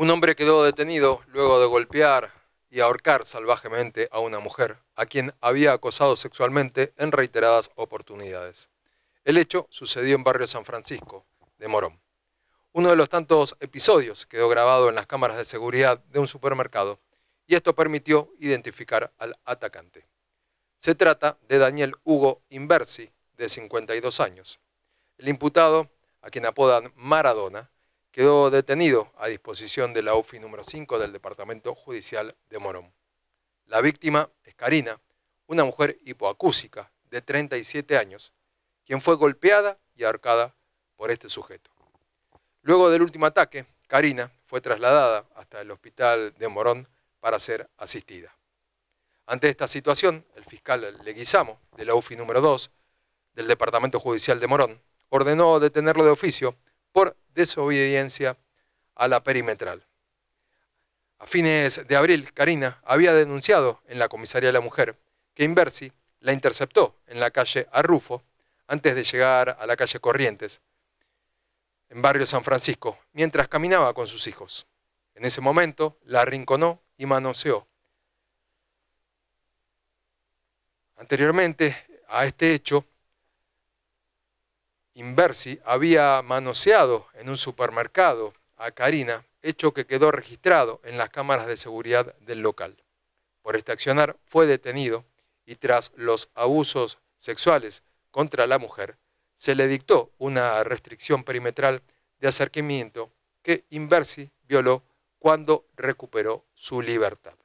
Un hombre quedó detenido luego de golpear y ahorcar salvajemente a una mujer, a quien había acosado sexualmente en reiteradas oportunidades. El hecho sucedió en barrio San Francisco, de Morón. Uno de los tantos episodios quedó grabado en las cámaras de seguridad de un supermercado y esto permitió identificar al atacante. Se trata de Daniel Hugo Inversi, de 52 años. El imputado, a quien apodan Maradona, quedó detenido a disposición de la UFI número 5 del Departamento Judicial de Morón. La víctima es Karina, una mujer hipoacúsica de 37 años, quien fue golpeada y ahorcada por este sujeto. Luego del último ataque, Karina fue trasladada hasta el hospital de Morón para ser asistida. Ante esta situación, el fiscal Leguizamo, de la UFI número 2, del Departamento Judicial de Morón, ordenó detenerlo de oficio desobediencia a la perimetral. A fines de abril, Karina había denunciado en la comisaría de la mujer que Inversi la interceptó en la calle Arrufo antes de llegar a la calle Corrientes, en barrio San Francisco, mientras caminaba con sus hijos. En ese momento la arrinconó y manoseó. Anteriormente a este hecho, Inversi había manoseado en un supermercado a Karina, hecho que quedó registrado en las cámaras de seguridad del local. Por este accionar fue detenido y tras los abusos sexuales contra la mujer, se le dictó una restricción perimetral de acercamiento que Inversi violó cuando recuperó su libertad.